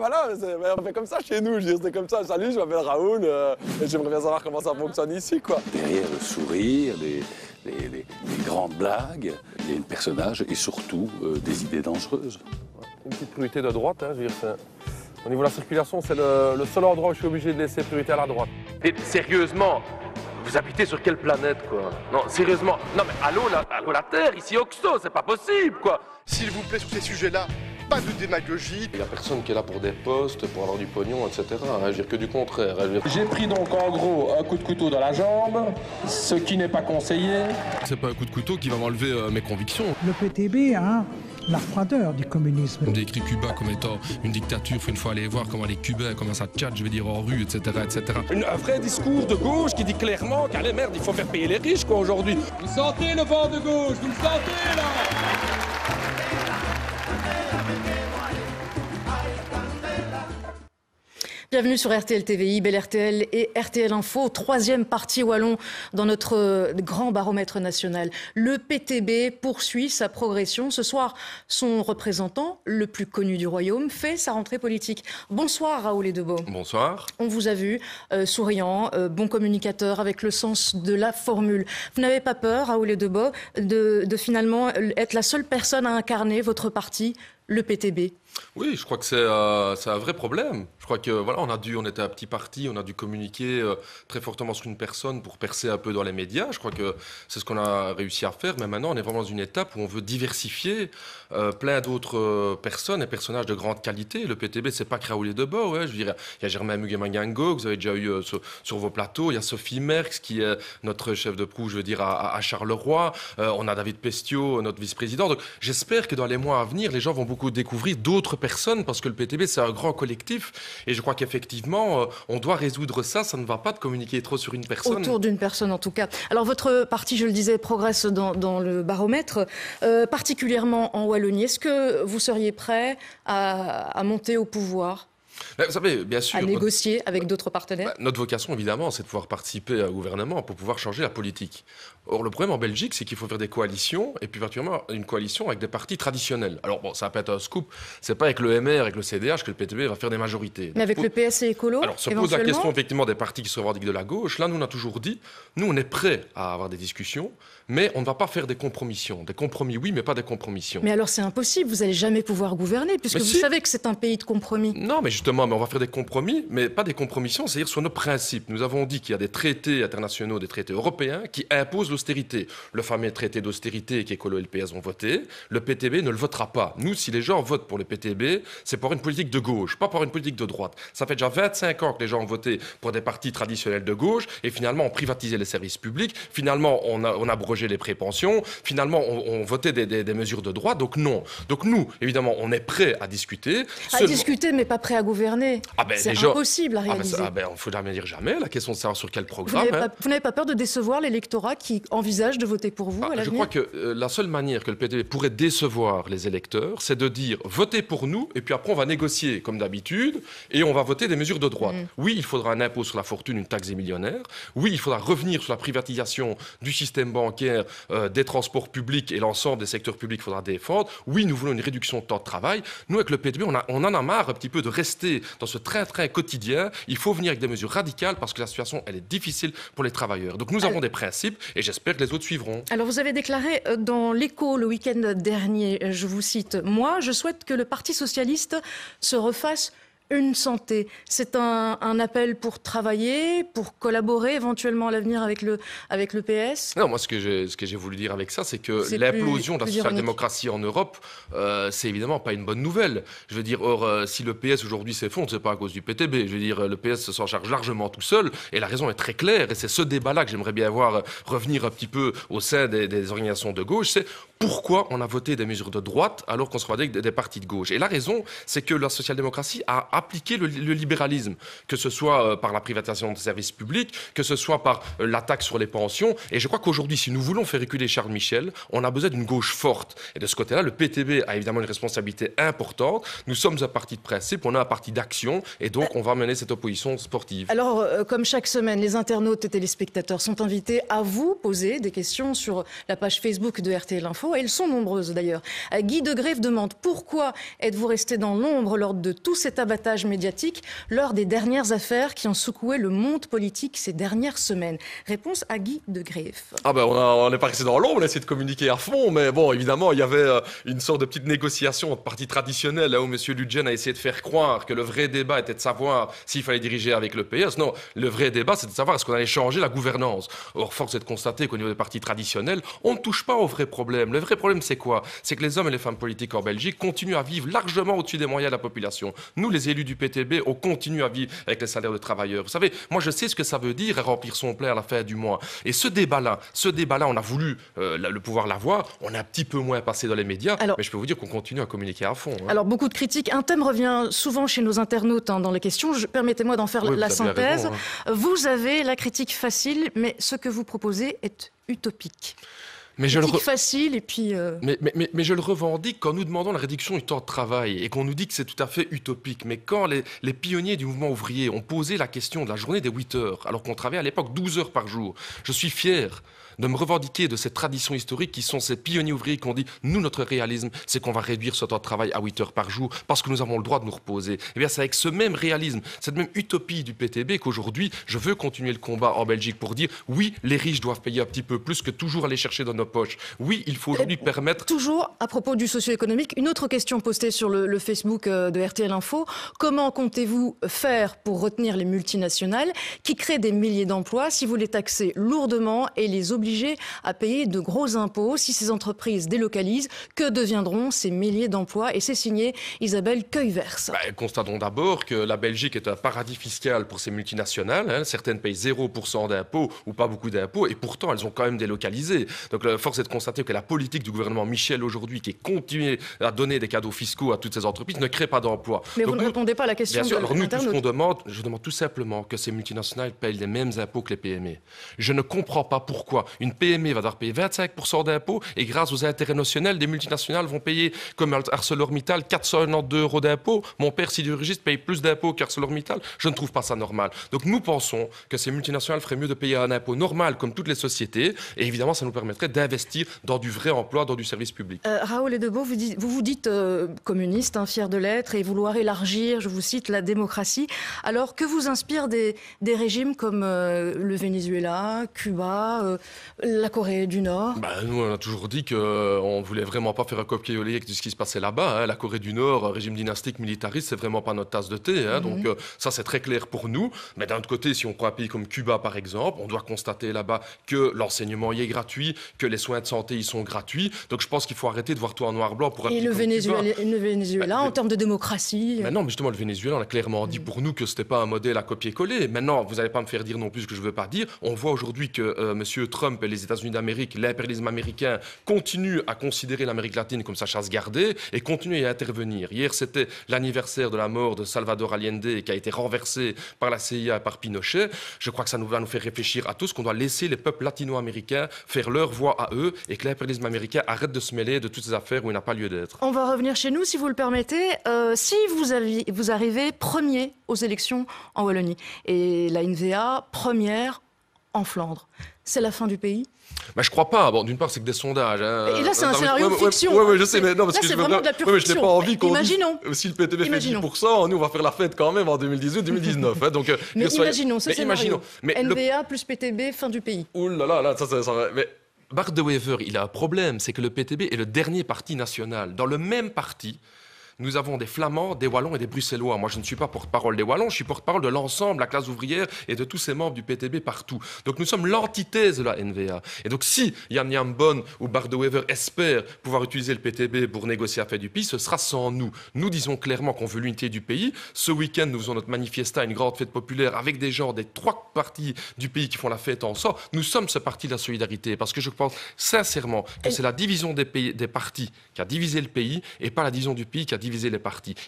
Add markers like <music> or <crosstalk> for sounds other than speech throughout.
voilà, ben, on fait comme ça chez nous. c'est comme ça. Salut, je m'appelle Raoul euh, j'aimerais bien savoir comment ça fonctionne ici, quoi. Derrière le sourire, les, grandes blagues, il y a un personnage et surtout euh, des idées dangereuses. Une petite priorité de droite, hein, je veux dire, au niveau de la circulation, c'est le, seul endroit où je suis obligé de laisser priorité à la droite. Et sérieusement, vous habitez sur quelle planète, quoi Non, sérieusement, non mais allô la, la Terre, ici Oxo, c'est pas possible, quoi S'il vous plaît, sur ces sujets-là, pas de démagogie. Il n'y a personne qui est là pour des postes, pour avoir du pognon, etc. Hein, je que du contraire. Hein, J'ai pris donc en gros un coup de couteau dans la jambe, ce qui n'est pas conseillé. C'est pas un coup de couteau qui va m'enlever euh, mes convictions. Le PTB, hein, la froideur du communisme. On décrit Cuba comme étant une dictature, faut une fois aller voir comment les Cubains, comment ça tchatche, je vais dire en rue, etc. etc. un vrai discours de gauche qui dit clairement qu'à les merde, il faut faire payer les riches quoi aujourd'hui. Vous sentez le vent de gauche, vous le sentez bienvenue sur RTL TVI, Bel RTL et RTL Info. Troisième partie wallon dans notre euh, grand baromètre national. Le PTB poursuit sa progression. Ce soir, son représentant, le plus connu du royaume, fait sa rentrée politique. Bonsoir Raoul et Debo. Bonsoir. On vous a vu euh, souriant, euh, bon communicateur, avec le sens de la formule. Vous n'avez pas peur, Raoul et Debo, de finalement être la seule personne à incarner votre parti le PTB oui, je crois que euh, c'est un vrai problème. Je crois que voilà, on a dû, on était un petit parti, on a dû communiquer euh, très fortement sur une personne pour percer un peu dans les médias. Je crois que c'est ce qu'on a réussi à faire. Mais maintenant, on est vraiment dans une étape où on veut diversifier euh, plein d'autres personnes et personnages de grande qualité. Le PTB, c'est pas que de Debord. ouais, hein. je dirais. Il y a Germain Muguemangango, que vous avez déjà eu sur, vos plateaux. Il y a Sophie Merckx, qui est notre chef de proue, je veux dire, à, Charleroi. on a David pestio notre vice-président. Donc, j'espère que dans les mois à venir, les gens vont beaucoup découvrir d'autres personnes parce que le PTB, c'est un grand collectif. Et je crois qu'effectivement, euh, on doit résoudre ça. Ça ne va pas de communiquer trop sur une personne. Autour d'une personne, en tout cas. Alors, votre parti, je le disais, progresse dans, le baromètre, euh, particulièrement en Wallonie. Est-ce que vous seriez prêt à monter au pouvoir bah, vous savez, bien sûr. À négocier avec d'autres partenaires bah, Notre vocation, évidemment, c'est de pouvoir participer au gouvernement pour pouvoir changer la politique. Or, le problème en Belgique, c'est qu'il faut faire des coalitions, et puis, particulièrement une coalition avec des partis traditionnels. Alors, bon, ça peut être un scoop. C'est pas avec le MR, avec le CDH que le PTB va faire des majorités. Mais avec le PS et Écolo Alors, se pose la question, effectivement, des partis qui se revendiquent de la gauche. Là, nous, on a toujours dit, nous, on est prêts à avoir des discussions, mais on ne va pas faire des compromissions. Des compromis, oui, mais pas des compromissions. Mais alors, c'est impossible. Vous n'allez jamais pouvoir gouverner, puisque vous savez que c'est un pays de compromis. Non, mais justement, mais on va faire des compromis, mais pas des compromissions, c'est-à-dire sur nos principes. Nous avons dit qu'il y a des traités internationaux, des traités européens qui imposent l'austérité. Le fameux traité d'austérité qu'Ecolo et le PS ont voté, le PTB ne le votera pas. Nous, si les gens votent pour le PTB, c'est pour une politique de gauche, pas pour une politique de droite. Ça fait déjà 25 ans que les gens ont voté pour des partis traditionnels de gauche, et finalement, on privatisait les services publics, finalement, on, a, on abrogé les prépensions, finalement, on, on votait des, mesures de droite, donc non. Donc nous, évidemment, on est prêt à discuter. À discuter, mais pas prêt à gouverner. Ah ben, c'est impossible à ah ben, réaliser. Ah ben, jamais dire jamais. La question de sur quel programme. Hein. Vous n'avez pas, peur de décevoir l'électorat qui envisage de voter pour vous ah, à Je crois que euh, la seule manière que le PDB pourrait décevoir les électeurs, c'est de dire votez pour nous et puis après on va négocier comme d'habitude et on va voter des mesures de droite. Mm. Oui, il faudra un impôt sur la fortune, une taxe des millionnaires. Oui, il faudra revenir sur la privatisation du système bancaire, euh, des transports publics et l'ensemble des secteurs publics faudra défendre. Oui, nous voulons une réduction de temps de travail. Nous, avec le PDB, on, on en a marre un petit peu de rester dans ce train-train quotidien, il faut venir avec des mesures radicales parce que la situation, elle est difficile pour les travailleurs. Donc nous avons des principes et j'espère que les autres suivront. Alors vous avez déclaré euh, dans l'écho le week-end dernier, euh, je vous cite, moi, je souhaite que le Parti socialiste se refasse une santé. C'est un, appel pour travailler, pour collaborer éventuellement à l'avenir avec le, avec le PS Non, moi ce que j'ai, ce que j'ai voulu dire avec ça, c'est que l'implosion de la social-démocratie en Europe, euh, c'est évidemment pas une bonne nouvelle. Je veux dire, or, euh, si le PS aujourd'hui s'effondre, c'est pas à cause du PTB. Je veux dire, le PS s'en charge largement tout seul, et la raison est très claire, et c'est ce débat-là que j'aimerais bien voir euh, revenir un petit peu au sein des, des organisations de gauche, c'est pourquoi on a voté des mesures de droite alors qu'on se rendait avec des partis de gauche. Et la raison, c'est que la social-démocratie a appliqué le, libéralisme, que ce soit euh, par la privatisation des services publics, que ce soit par euh, l'attaque sur les pensions. Et je crois qu'aujourd'hui, si nous voulons faire reculer Charles Michel, on a besoin d'une gauche forte. Et de ce côté-là, le PTB a évidemment une responsabilité importante. Nous sommes un parti de principe, on est un parti d'action, et donc on va mener cette opposition sportive. Alors, euh, comme chaque semaine, les internautes et téléspectateurs sont invités à vous poser des questions sur la page Facebook de RTL Info elles sont nombreuses d'ailleurs. Euh, Guy de Greve demande pourquoi êtes-vous resté dans l'ombre lors de tout cet abattage médiatique, lors des dernières affaires qui ont secoué le monde politique ces dernières semaines Réponse à Guy de Grève. Ah ben on n'est pas resté dans l'ombre, on a essayé de communiquer à fond, mais bon, évidemment, il y avait euh, une sorte de petite négociation entre partis traditionnels, là où M. Ludgen a essayé de faire croire que le vrai débat était de savoir s'il fallait diriger avec le PS. Non, le vrai débat, c'est de savoir est-ce qu'on allait changer la gouvernance. Or, force est de constater qu'au niveau des partis traditionnels, on ne touche pas aux vrai problème. Le vrai problème, c'est quoi C'est que les hommes et les femmes politiques en Belgique continuent à vivre largement au-dessus des moyens de la population. Nous, les élus du PTB, on continue à vivre avec les salaires de travailleurs. Vous savez, moi, je sais ce que ça veut dire remplir son plein à la fin du mois. Et ce débat-là, ce débat-là, on a voulu euh, le pouvoir l'avoir. On a un petit peu moins passé dans les médias, mais je peux vous dire qu'on continue à communiquer à fond. Hein. Alors, beaucoup de critiques. Un thème revient souvent chez nos internautes hein, dans les questions. Permettez-moi d'en faire la synthèse. Hein. Vous avez la critique facile, mais ce que vous proposez est utopique mais je le facile et puis. Euh, mais, je le revendique quand nous demandons la réduction du temps de travail et qu'on nous dit que c'est tout à fait utopique. Mais quand les, pionniers du mouvement ouvrier ont posé la question de la journée des 8 heures, alors qu'on travaillait à l'époque 12 heures par jour, je suis fier de me revendiquer de cette tradition historique qui sont ces pionniers ouvriers qui ont dit nous notre réalisme c'est qu'on va réduire ce temps de travail à 8 heures par jour parce que nous avons le droit de nous reposer. Et eh bien c'est avec ce même réalisme, cette même utopie du PTB qu'aujourd'hui je veux continuer le combat en Belgique pour dire oui les riches doivent payer un petit peu plus que toujours aller chercher dans nos poche. Oui, il faut aujourd'hui euh, permettre... Toujours à propos du socio-économique, une autre question postée sur le, Facebook euh, de RTL Info. Comment comptez-vous faire pour retenir les multinationales qui créent des milliers d'emplois si vous les taxez lourdement et les obligez à payer de gros impôts Si ces entreprises délocalisent, que deviendront ces milliers d'emplois Et c'est signé Isabelle Cueillevers. Bah, constatons d'abord que la Belgique est un paradis fiscal pour ces multinationales. Hein. Certaines payent 0% d'impôts ou pas beaucoup d'impôts et pourtant elles ont quand même délocalisé. Donc le force est de constater que la politique du gouvernement Michel aujourd'hui, qui est continuée à donner des cadeaux fiscaux à toutes ces entreprises, ne crée pas d'emplois. Mais vous ne répondez pas à la question. Bien sûr, de nous, tout demande, je demande tout simplement que ces multinationales payent les mêmes impôts que les PME. Je ne comprends pas pourquoi une PME va devoir payer 25% d'impôts et grâce aux intérêts notionnels, des multinationales vont payer, comme ArcelorMittal, 492 euros d'impôts. Mon père sidérurgiste paye plus d'impôts qu'ArcelorMittal. Je ne trouve pas ça normal. Donc nous pensons que ces multinationales feraient mieux de payer un impôt normal comme toutes les sociétés et évidemment ça nous permettrait investir dans du vrai emploi, dans du service public. Euh, Raoul Edebeau, vous, vous vous dites euh, communiste, hein, fier de l'être, et vouloir élargir, je vous cite, la démocratie. Alors que vous inspire des, des régimes comme euh, le Venezuela, Cuba, la Corée du Nord bah, Nous, on a toujours dit qu'on ne voulait vraiment pas faire un copier-coller de ce qui se passait là-bas. Hein. La Corée du Nord, régime dynastique militariste, c'est vraiment pas notre tasse de thé. Hein. Mhm. Donc ça, c'est très clair pour nous. Mais d'un autre côté, si on prend un pays comme Cuba, par exemple, on doit constater là-bas que l'enseignement y est gratuit, que les soins de santé, ils sont gratuits. Donc je pense qu'il faut arrêter de voir tout en noir-blanc pour... Et le Venezuela, le Venezuela bah, en termes de démocratie euh. Mais Non, mais justement, le Venezuela, on a clairement dit mm. pour nous que ce n'était pas un modèle à copier-coller. Maintenant, vous n'allez pas me faire dire non plus ce que je ne veux pas dire. On voit aujourd'hui que euh, Monsieur M. Trump et les États-Unis d'Amérique, l'impérialisme américain, continuent à considérer l'Amérique latine comme sa chasse gardée et continuent à intervenir. Hier, c'était l'anniversaire de la mort de Salvador Allende qui a été renversé par la CIA et par Pinochet. Je crois que ça nous va nous faire réfléchir à tous qu'on doit laisser les peuples latino-américains faire leur voix à eux et que l'impérialisme américain arrête de se mêler de toutes ces affaires où il n'a pas lieu d'être. On va revenir chez nous, si vous le permettez. Euh, si vous, arrivez premier aux élections en Wallonie et la NVA première en Flandre, c'est la fin du pays Je bah, je crois pas. Bon, d'une part, c'est que des sondages. Hein. Et là, c'est un scénario de fiction. je sais, mais non, parce que je de la pure ouais, je n'ai pas envie qu'on. Imaginons. si le PTB fait 10%, nous, on va faire la fête quand même en 2018-2019. Hein. donc, euh, <laughs> mais imaginons, ça ce mais NVA plus PTB, fin du pays. Ouh là là, là ça, ça, mais Bart de Wever, il a un problème, c'est que le PTB est le dernier parti national. Dans le même parti, nous avons des Flamands, des Wallons et des Bruxellois. Moi, je ne suis pas porte-parole des Wallons, je suis porte-parole de l'ensemble, la classe ouvrière et de tous ces membres du PTB partout. Donc nous sommes l'antithèse de la NVA. Et donc si Yann Yambon ou Bardo espèrent pouvoir utiliser le PTB pour négocier à fait du pays, ce sera sans nous. Nous disons clairement qu'on veut l'unité du pays. Ce week-end, nous faisons notre manifesta, une grande fête populaire avec des gens des trois parties du pays qui font la fête ensemble. Nous sommes ce parti de la solidarité parce que je pense sincèrement que c'est la division des, pays, des partis qui a divisé le pays et pas la division du pays qui a divisé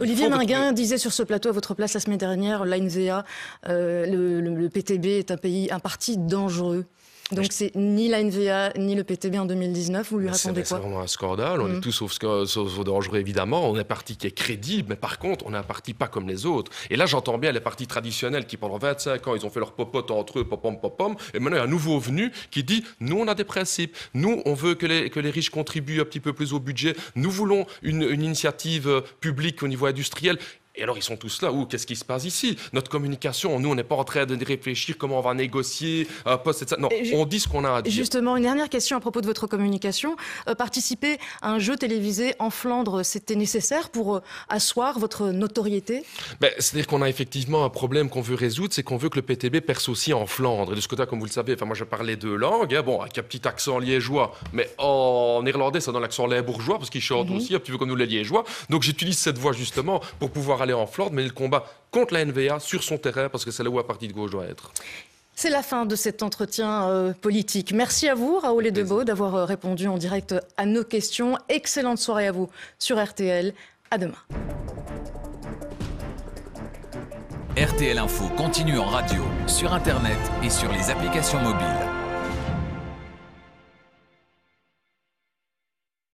Olivier Minguin disait sur ce plateau à votre place la semaine dernière, l'ANZA, euh, le, le, PTB est un pays, un parti dangereux. Donc c'est ni la NVA ni le PTB en 2019, vous lui racontez répondez quoi C'est vraiment un scandale, on est mm. tous sauf, euh, sauf, dangereux évidemment, on est un parti qui est crédible, mais par contre on est un parti pas comme les autres. Et là j'entends bien les partis traditionnels qui pendant 25 ans ils ont fait leur popote entre eux, pom pom et maintenant il y a un nouveau venu qui dit nous on a des principes, nous on veut que les, que les riches contribuent un petit peu plus au budget, nous voulons une, une initiative euh, publique au niveau industriel. Et alors ils sont tous là, ou qu'est-ce qui se passe ici Notre communication, nous on n'est pas en train de réfléchir comment on va négocier, euh, poste, etc. Non, on dit ce qu'on a à dire. Justement, une dernière question à propos de votre communication. Euh, participer à un jeu télévisé en Flandre, c'était nécessaire pour euh, asseoir votre notoriété ben, C'est-à-dire qu'on a effectivement un problème qu'on veut résoudre, c'est qu'on veut que le PTB perce aussi en Flandre. Et de ce côté-là, comme vous le savez, enfin, moi je parlais deux langues, hein. bon, avec un petit accent liégeois, mais en néerlandais, ça donne l'accent bourgeois parce qu'ils chantent mhm. aussi, un hein, petit peu comme nous les liégeois. Donc j'utilise cette voix justement pour pouvoir aller aller en Floride, mais le combat contre la NVA sur son terrain, parce que c'est là où la partie de gauche doit être. C'est la fin de cet entretien euh, politique. Merci à vous, Raoul et Debeau, d'avoir euh, répondu en direct à nos questions. Excellente soirée à vous sur RTL. À demain. RTL Info continue en radio, sur Internet et sur les applications mobiles.